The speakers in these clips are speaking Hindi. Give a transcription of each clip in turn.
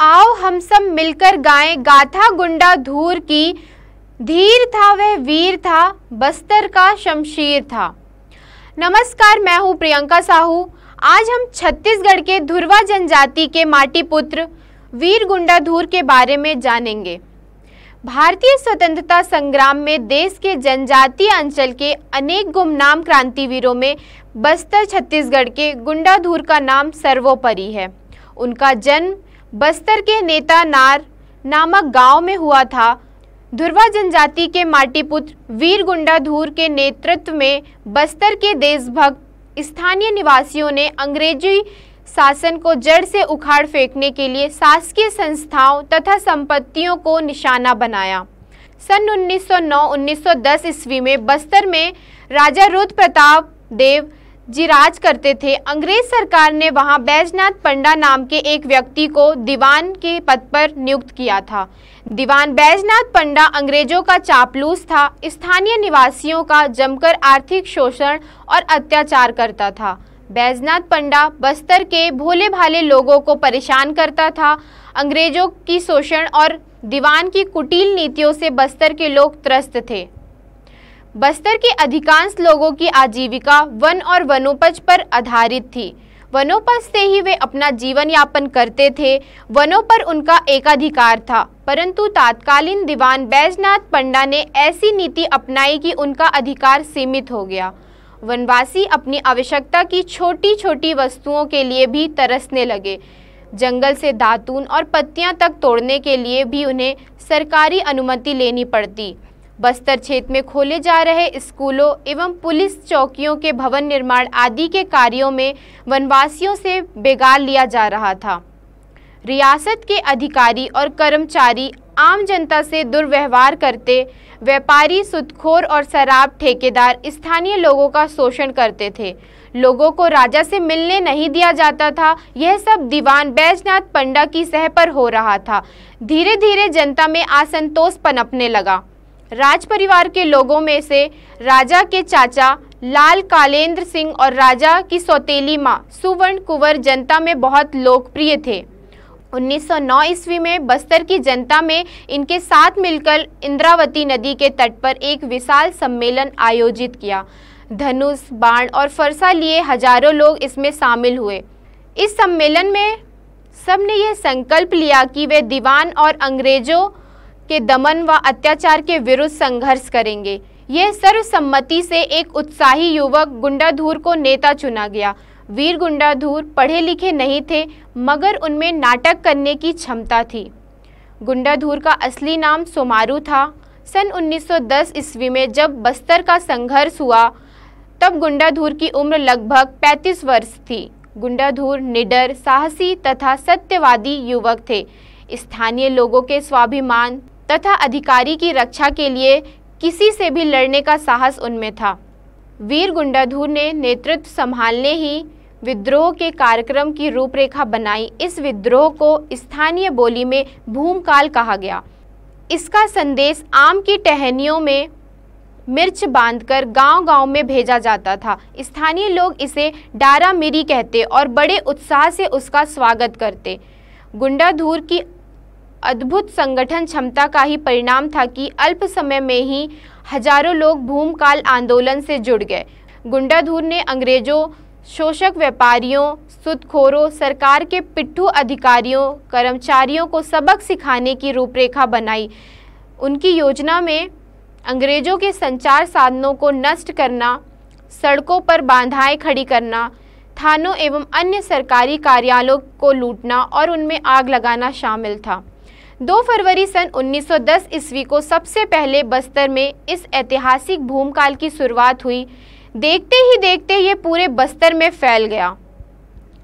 आओ हम सब मिलकर गाएं गाथा गुंडा धूर की धीर था वह वीर था बस्तर का शमशीर था नमस्कार मैं हूं प्रियंका साहू आज हम छत्तीसगढ़ के धुरवा जनजाति के माटी पुत्र वीर गुंडा धूर के बारे में जानेंगे भारतीय स्वतंत्रता संग्राम में देश के जनजातीय अंचल के अनेक गुमनाम क्रांतिवीरों में बस्तर छत्तीसगढ़ के गुंडाधूर का नाम सर्वोपरि है उनका जन्म बस्तर के नेता नार नामक गांव में हुआ था धुरवा जनजाति के माटीपुत्र वीर गुंडा धूर के नेतृत्व में बस्तर के देशभक्त स्थानीय निवासियों ने अंग्रेजी शासन को जड़ से उखाड़ फेंकने के लिए शासकीय संस्थाओं तथा संपत्तियों को निशाना बनाया सन 1909-1910 ईस्वी में बस्तर में राजा रुद्र प्रताप देव जी राज करते थे अंग्रेज सरकार ने वहां बैजनाथ पंडा नाम के एक व्यक्ति को दीवान के पद पर नियुक्त किया था दीवान बैजनाथ पंडा अंग्रेजों का चापलूस था स्थानीय निवासियों का जमकर आर्थिक शोषण और अत्याचार करता था बैजनाथ पंडा बस्तर के भोले भाले लोगों को परेशान करता था अंग्रेजों की शोषण और दीवान की कुटिल नीतियों से बस्तर के लोग त्रस्त थे बस्तर के अधिकांश लोगों की आजीविका वन और वनोपज पर आधारित थी वनोपज से ही वे अपना जीवन यापन करते थे वनों पर उनका एकाधिकार था परंतु तात्कालीन दीवान बैजनाथ पंडा ने ऐसी नीति अपनाई कि उनका अधिकार सीमित हो गया वनवासी अपनी आवश्यकता की छोटी छोटी वस्तुओं के लिए भी तरसने लगे जंगल से दातून और पत्तियां तक तोड़ने के लिए भी उन्हें सरकारी अनुमति लेनी पड़ती बस्तर क्षेत्र में खोले जा रहे स्कूलों एवं पुलिस चौकियों के भवन निर्माण आदि के कार्यों में वनवासियों से बेगार लिया जा रहा था रियासत के अधिकारी और कर्मचारी आम जनता से दुर्व्यवहार करते व्यापारी सुदखोर और शराब ठेकेदार स्थानीय लोगों का शोषण करते थे लोगों को राजा से मिलने नहीं दिया जाता था यह सब दीवान बैजनाथ पंडा की सह पर हो रहा था धीरे धीरे जनता में असंतोष पनपने लगा राज परिवार के लोगों में से राजा के चाचा लाल कालेंद्र सिंह और राजा की सौतेली माँ सुवर्ण कुंवर जनता में बहुत लोकप्रिय थे 1909 ईस्वी में बस्तर की जनता में इनके साथ मिलकर इंद्रावती नदी के तट पर एक विशाल सम्मेलन आयोजित किया धनुष बाण और फरसा लिए हजारों लोग इसमें शामिल हुए इस सम्मेलन में सबने यह संकल्प लिया कि वे दीवान और अंग्रेजों के दमन व अत्याचार के विरुद्ध संघर्ष करेंगे यह सर्वसम्मति से एक उत्साही युवक गुंडाधूर को नेता चुना गया वीर गुंडाधूर पढ़े लिखे नहीं थे मगर उनमें नाटक करने की क्षमता थी गुंडाधूर का असली नाम सोमारू था सन 1910 ईस्वी में जब बस्तर का संघर्ष हुआ तब गुंडाधूर की उम्र लगभग 35 वर्ष थी गुंडाधूर निडर साहसी तथा सत्यवादी युवक थे स्थानीय लोगों के स्वाभिमान तथा अधिकारी की रक्षा के लिए किसी से भी लड़ने का साहस उनमें था वीर गुंडाधूर ने नेतृत्व संभालने ही विद्रोह के कार्यक्रम की रूपरेखा बनाई इस विद्रोह को स्थानीय बोली में भूमकाल कहा गया इसका संदेश आम की टहनियों में मिर्च बांधकर गांव-गांव में भेजा जाता था स्थानीय लोग इसे डारा मिरी कहते और बड़े उत्साह से उसका स्वागत करते गुंडाधूर की अद्भुत संगठन क्षमता का ही परिणाम था कि अल्प समय में ही हजारों लोग भूमकाल आंदोलन से जुड़ गए गुंडाधूर ने अंग्रेजों शोषक व्यापारियों सुदखोरों सरकार के पिट्ठू अधिकारियों कर्मचारियों को सबक सिखाने की रूपरेखा बनाई उनकी योजना में अंग्रेजों के संचार साधनों को नष्ट करना सड़कों पर बाधाएं खड़ी करना थानों एवं अन्य सरकारी कार्यालयों को लूटना और उनमें आग लगाना शामिल था 2 फरवरी सन 1910 ईस्वी को सबसे पहले बस्तर में इस ऐतिहासिक भूमकाल की शुरुआत हुई देखते ही देखते ये पूरे बस्तर में फैल गया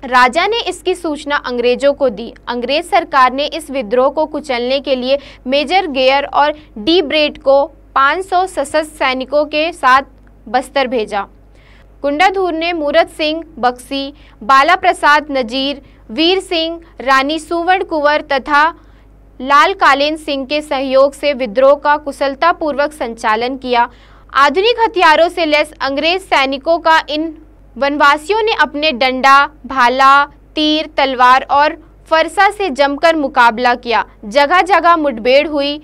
राजा ने इसकी सूचना अंग्रेजों को दी अंग्रेज सरकार ने इस विद्रोह को कुचलने के लिए मेजर गेयर और डी ब्रेड को 500 सशस्त्र सैनिकों के साथ बस्तर भेजा कुंडाधूर ने मूरत सिंह बक्सी बाला प्रसाद नजीर वीर सिंह रानी सुवर्ण कुंवर तथा लाल कालेन सिंह के सहयोग से विद्रोह का कुशलतापूर्वक संचालन किया आधुनिक हथियारों से लैस अंग्रेज सैनिकों का इन वनवासियों ने अपने डंडा भाला तीर तलवार और फरसा से जमकर मुकाबला किया जगह जगह मुठभेड़ हुई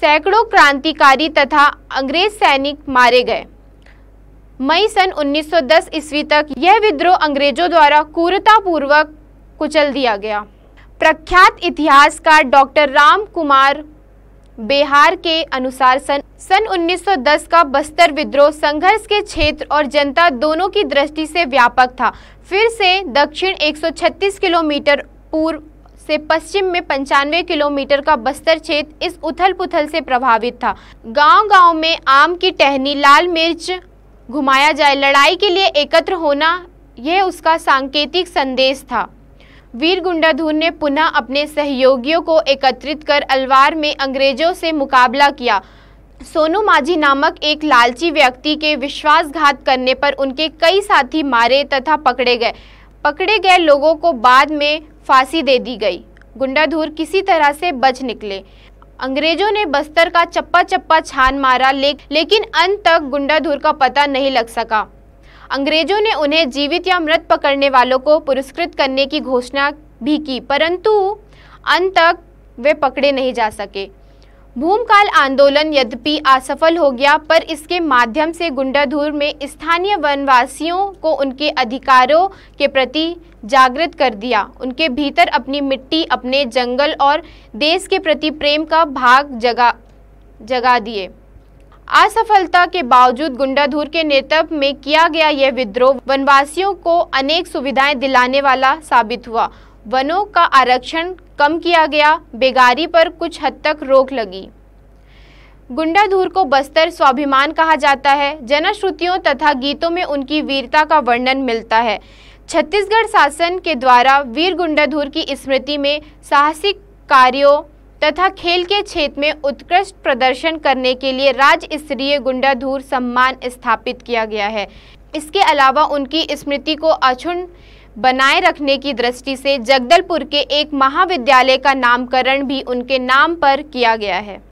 सैकड़ों क्रांतिकारी तथा अंग्रेज सैनिक मारे गए मई सन 1910 ईस्वी तक यह विद्रोह अंग्रेजों द्वारा क्रूरतापूर्वक कुचल दिया गया प्रख्यात इतिहासकार डॉक्टर राम कुमार बेहार के अनुसार सन सन 1910 का बस्तर विद्रोह संघर्ष के क्षेत्र और जनता दोनों की दृष्टि से व्यापक था फिर से दक्षिण 136 किलोमीटर पूर्व से पश्चिम में पंचानवे किलोमीटर का बस्तर क्षेत्र इस उथल पुथल से प्रभावित था गांव गांव में आम की टहनी लाल मिर्च घुमाया जाए लड़ाई के लिए एकत्र होना यह उसका सांकेतिक संदेश था वीर गुंडाधूर ने पुनः अपने सहयोगियों को एकत्रित कर अलवार में अंग्रेजों से मुकाबला किया सोनू माझी नामक एक लालची व्यक्ति के विश्वासघात करने पर उनके कई साथी मारे तथा पकड़े गए पकड़े गए लोगों को बाद में फांसी दे दी गई गुंडाधूर किसी तरह से बच निकले अंग्रेजों ने बस्तर का चप्पा चप्पा छान मारा ले, लेकिन अंत तक गुंडाधूर का पता नहीं लग सका अंग्रेजों ने उन्हें जीवित या मृत पकड़ने वालों को पुरस्कृत करने की घोषणा भी की परंतु अंत तक वे पकड़े नहीं जा सके भूमकाल आंदोलन यद्यपि असफल हो गया पर इसके माध्यम से गुंडाधूर में स्थानीय वनवासियों को उनके अधिकारों के प्रति जागृत कर दिया उनके भीतर अपनी मिट्टी अपने जंगल और देश के प्रति प्रेम का भाग जगा जगा दिए असफलता के बावजूद गुंडाधूर के नेतृत्व में किया गया यह विद्रोह वनवासियों को अनेक सुविधाएं दिलाने वाला साबित हुआ वनों का आरक्षण कम किया गया बेगारी पर कुछ हद तक रोक लगी गुंडाधूर को बस्तर स्वाभिमान कहा जाता है जनश्रुतियों तथा गीतों में उनकी वीरता का वर्णन मिलता है छत्तीसगढ़ शासन के द्वारा वीर गुंडाधूर की स्मृति में साहसिक कार्यों तथा खेल के क्षेत्र में उत्कृष्ट प्रदर्शन करने के लिए राज्य स्तरीय गुंडाधूर सम्मान स्थापित किया गया है इसके अलावा उनकी स्मृति को अक्षुण बनाए रखने की दृष्टि से जगदलपुर के एक महाविद्यालय का नामकरण भी उनके नाम पर किया गया है